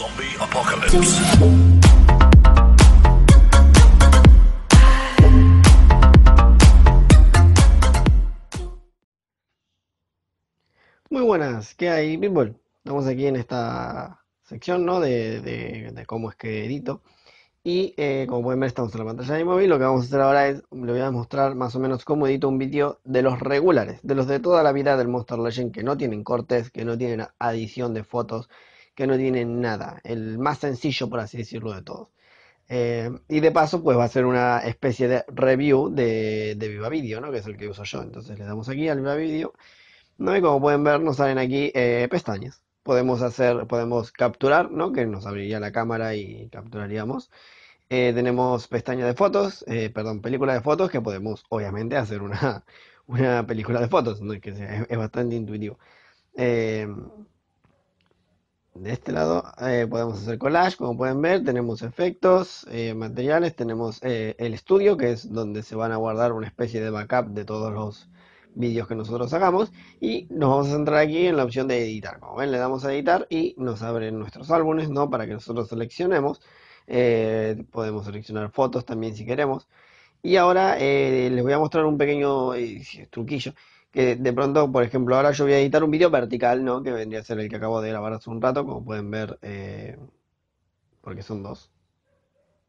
Zombie Apocalypse. Muy buenas, ¿qué hay, people? Estamos aquí en esta sección, ¿no? De, cómo es que edito. Y eh, como pueden ver, estamos en la pantalla de mi móvil. Lo que vamos a hacer ahora es, le voy a mostrar más o menos cómo edito un vídeo de los regulares, de los de toda la vida del Monster Legend, que no tienen cortes, que no tienen adición de fotos, que no tiene nada, el más sencillo por así decirlo de todos. Eh, y de paso, pues va a ser una especie de review de, de, Viva Video, ¿no? Que es el que uso yo. Entonces le damos aquí al Viva Video, ¿no? Y como pueden ver, nos salen aquí eh, pestañas. Podemos hacer, podemos capturar, ¿no? Que nos abriría la cámara y capturaríamos. Eh, tenemos pestaña de fotos, perdón, película de fotos, que podemos obviamente hacer una, una película de fotos, que es, es bastante intuitivo. De este lado eh, podemos hacer collage, como pueden ver, tenemos efectos, eh, materiales, tenemos eh, el estudio, que es donde se van a guardar una especie de backup de todos los vídeos que nosotros hagamos. Y nos vamos a centrar aquí en la opción de editar. Como ven, le damos a editar y nos abren nuestros álbumes, ¿no? Para que nosotros seleccionemos. podemos seleccionar fotos también si queremos. Y ahora les voy a mostrar un pequeño truquillo que de pronto, por ejemplo, ahora yo voy a editar un vídeo vertical, ¿no? Que vendría a ser el que acabo de grabar hace un rato, como pueden ver, eh, porque son dos.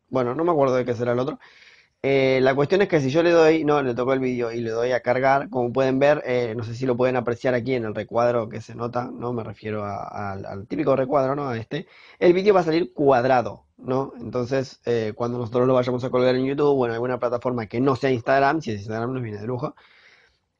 Bueno, no me acuerdo de qué será el otro. Eh, la cuestión es que si yo le doy, no, le toco el vídeo y le doy a cargar, como pueden ver, eh, no sé si lo pueden apreciar aquí en el recuadro que se nota, ¿no? Me refiero al típico recuadro, ¿no? A este. El vídeo va a salir cuadrado, ¿no? Entonces, cuando nosotros lo vayamos a colgar en YouTube o en alguna plataforma que no sea Instagram, si es Instagram nos viene de lujo,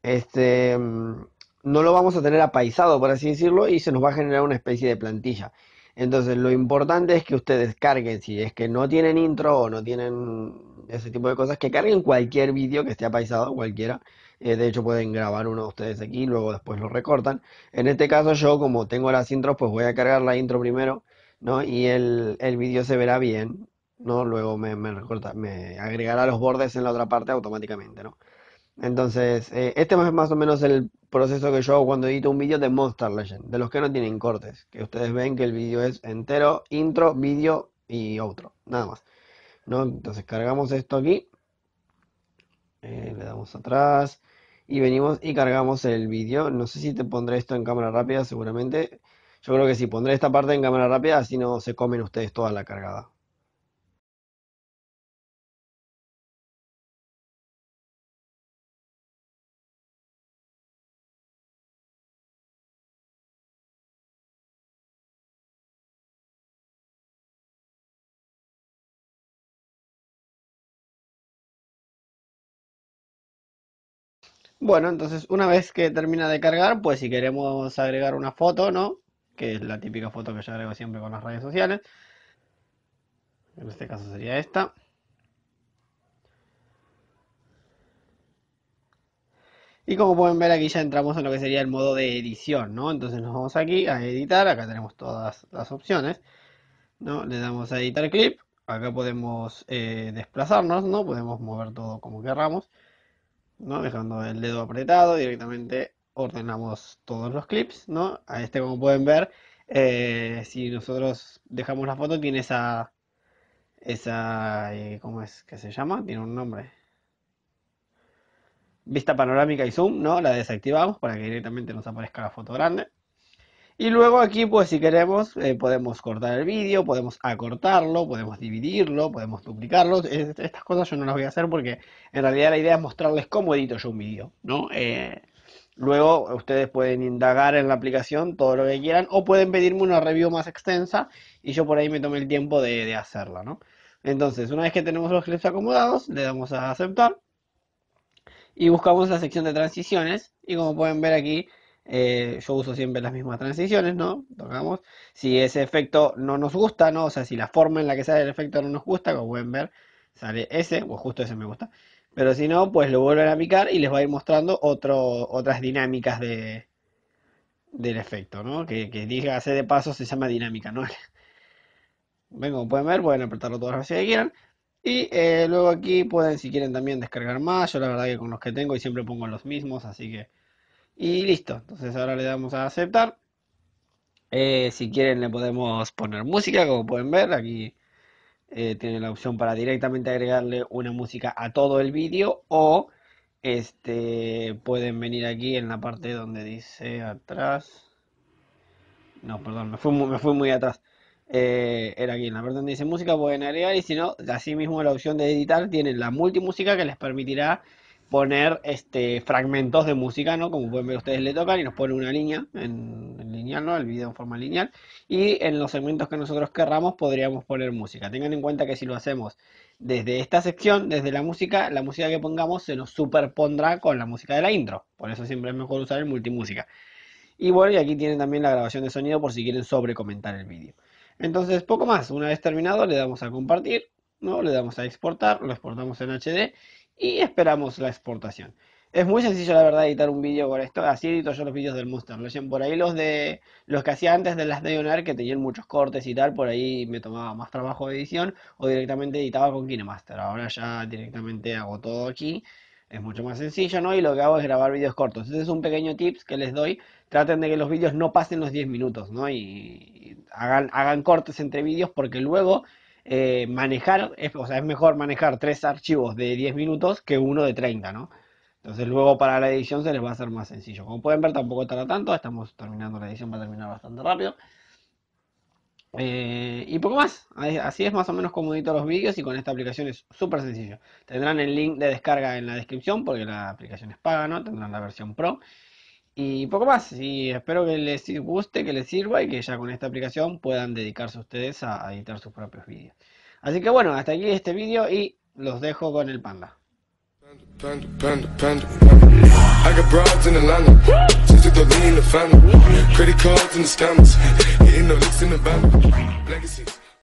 este, no lo vamos a tener apaisado, por así decirlo, y se nos va a generar una especie de plantilla. Entonces, lo importante es que ustedes carguen, si es que no tienen intro o no tienen ese tipo de cosas, que carguen cualquier vídeo que esté apaisado, cualquiera. Eh, de hecho, pueden grabar uno de ustedes aquí, luego después lo recortan. En este caso, yo como tengo las intros, pues voy a cargar la intro primero, ¿no? Y el, vídeo se verá bien, ¿no? Luego me, me, recorta, me agregará los bordes en la otra parte automáticamente, ¿no? Entonces, eh, este es más o menos el proceso que yo hago cuando edito un vídeo de Monster Legend, de los que no tienen cortes, que ustedes ven que el vídeo es entero, intro, vídeo y otro, nada más. ¿no? Entonces cargamos esto aquí, eh, le damos atrás y venimos y cargamos el vídeo. No sé si te pondré esto en cámara rápida, seguramente. Yo creo que sí, pondré esta parte en cámara rápida, así no se comen ustedes toda la cargada. Bueno, entonces una vez que termina de cargar, pues si queremos agregar una foto, ¿no? Que es la típica foto que yo agrego siempre con las redes sociales. En este caso sería esta. Y como pueden ver aquí ya entramos en lo que sería el modo de edición, ¿no? Entonces nos vamos aquí a editar, acá tenemos todas las opciones, ¿no? Le damos a editar clip, acá podemos eh, desplazarnos, ¿no? Podemos mover todo como queramos. ¿no? Dejando el dedo apretado, directamente ordenamos todos los clips, ¿no? A este, como pueden ver, eh, si nosotros dejamos la foto, tiene esa, esa, eh, ¿cómo es que se llama? Tiene un nombre. Vista panorámica y zoom, ¿no? La desactivamos para que directamente nos aparezca la foto grande. Y luego aquí, pues si queremos, eh, podemos cortar el vídeo, podemos acortarlo, podemos dividirlo, podemos duplicarlo. estas cosas yo no las voy a hacer porque en realidad la idea es mostrarles cómo edito yo un vídeo, ¿no? Eh, luego ustedes pueden indagar en la aplicación todo lo que quieran o pueden pedirme una review más extensa y yo por ahí me tomé el tiempo de, de hacerla, ¿no? Entonces, una vez que tenemos los clips acomodados, le damos a aceptar y buscamos la sección de transiciones y como pueden ver aquí eh, yo uso siempre las mismas transiciones, ¿no? Tocamos. Si ese efecto no nos gusta, ¿no? O sea, si la forma en la que sale el efecto no nos gusta, como pueden ver, sale ese, o justo ese me gusta. Pero si no, pues lo vuelven a picar y les va a ir mostrando otras dinámicas de, del efecto, ¿no? Que, que diga hace de paso se llama dinámica, ¿no? vengo, como pueden ver, pueden apretarlo todas las que quieran. Y eh, luego aquí pueden, si quieren, también descargar más. Yo la verdad que con los que tengo y siempre pongo los mismos, así que y listo. Entonces ahora le damos a aceptar. Eh, si quieren le podemos poner música, como pueden ver. Aquí eh, tienen la opción para directamente agregarle una música a todo el vídeo. O este pueden venir aquí en la parte donde dice atrás. No, perdón, me fui, muy atrás. Eh, era aquí en la parte donde dice música, pueden agregar y si no, así mismo la opción de editar tienen la multimúsica que les permitirá poner este, fragmentos de música, ¿no? Como pueden ver ustedes le tocan y nos pone una línea en, en, lineal, ¿no? El video en forma lineal. Y en los segmentos que nosotros querramos podríamos poner música. Tengan en cuenta que si lo hacemos desde esta sección, desde la música, la música que pongamos se nos superpondrá con la música de la intro. Por eso siempre es mejor usar el multimúsica. Y bueno, y aquí tienen también la grabación de sonido por si quieren sobrecomentar el vídeo. Entonces, poco más. Una vez terminado, le damos a compartir, ¿no? Le damos a exportar, lo exportamos en HD y esperamos la exportación. Es muy sencillo, la verdad, editar un vídeo con esto. Así edito yo los vídeos del Monster Legend. Por ahí los de los que hacía antes de las Air que tenían muchos cortes y tal, por ahí me tomaba más trabajo de edición o directamente editaba con KineMaster. Ahora ya directamente hago todo aquí. Es mucho más sencillo, ¿no? Y lo que hago es grabar vídeos cortos. Ese es un pequeño tips que les doy. Traten de que los vídeos no pasen los 10 minutos, ¿no? Y hagan, hagan cortes entre vídeos porque luego eh, manejar, es, es mejor manejar tres archivos de 10 minutos que uno de 30, ¿no? Entonces luego para la edición se les va a hacer más sencillo. Como pueden ver tampoco tarda tanto, estamos terminando la edición, va a terminar bastante rápido. Eh, y poco más, así es más o menos como edito los vídeos y con esta aplicación es súper sencillo. Tendrán el link de descarga en la descripción porque la aplicación es paga, ¿no? Tendrán la versión Pro y poco más, y espero que les guste, que les sirva y que ya con esta aplicación puedan dedicarse ustedes a, editar sus propios vídeos. Así que bueno, hasta aquí este vídeo y los dejo con el panda.